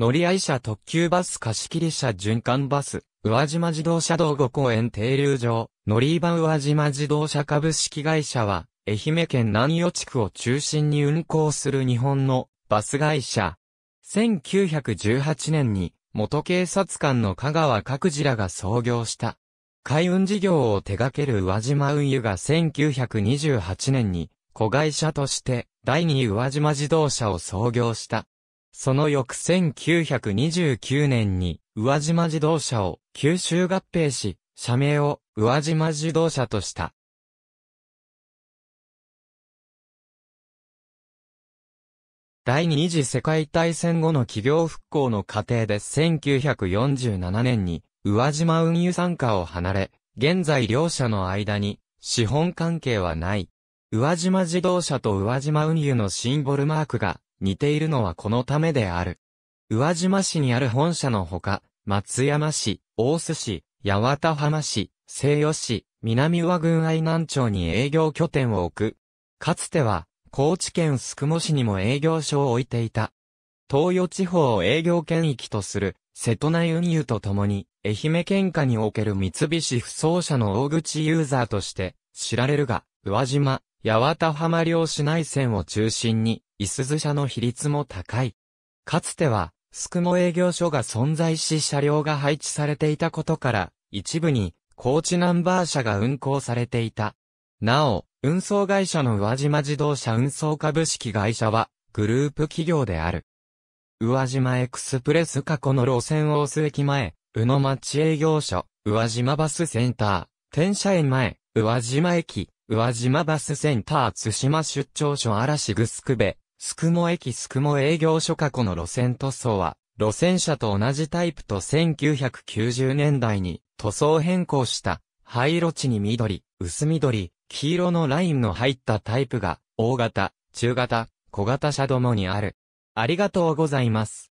乗り合い車特急バス貸切車循環バス、宇和島自動車道5公園停留場、乗り場宇和島自動車株式会社は、愛媛県南予地区を中心に運行する日本のバス会社。1918年に元警察官の香川各次らが創業した。海運事業を手掛ける宇和島運輸が1928年に子会社として第二宇和島自動車を創業した。その翌1929年に、宇和島自動車を九州合併し、社名を宇和島自動車とした。第二次世界大戦後の企業復興の過程で1947年に宇和島運輸参加を離れ、現在両社の間に資本関係はない。宇和島自動車と宇和島運輸のシンボルマークが似ているのはこのためである。宇和島市にある本社のほか、松山市、大須市、八幡浜市、西予市、南宇和郡愛南町に営業拠点を置く。かつては、高知県宿毛市にも営業所を置いていた。東予地方を営業圏域とする、瀬戸内運輸とともに、愛媛県下における三菱不走者の大口ユーザーとして、知られるが、宇和島、八幡浜漁市内線を中心に、いすず車の比率も高い。かつては、宿毛営業所が存在し車両が配置されていたことから、一部に、高知ナンバー車が運行されていた。なお、運送会社の宇和島自動車運送株式会社は、グループ企業である。宇和島エクスプレス過去の路線大須駅前、宇野町営業所、宇和島バスセンター、天社園前、宇和島駅、宇和島バスセンター津島出張所嵐ぐすくべ、すくも駅すくも営業所過去の路線塗装は、路線車と同じタイプと1990年代に塗装変更した灰色地に緑、薄緑、黄色のラインの入ったタイプが大型、中型、小型車どもにある。ありがとうございます。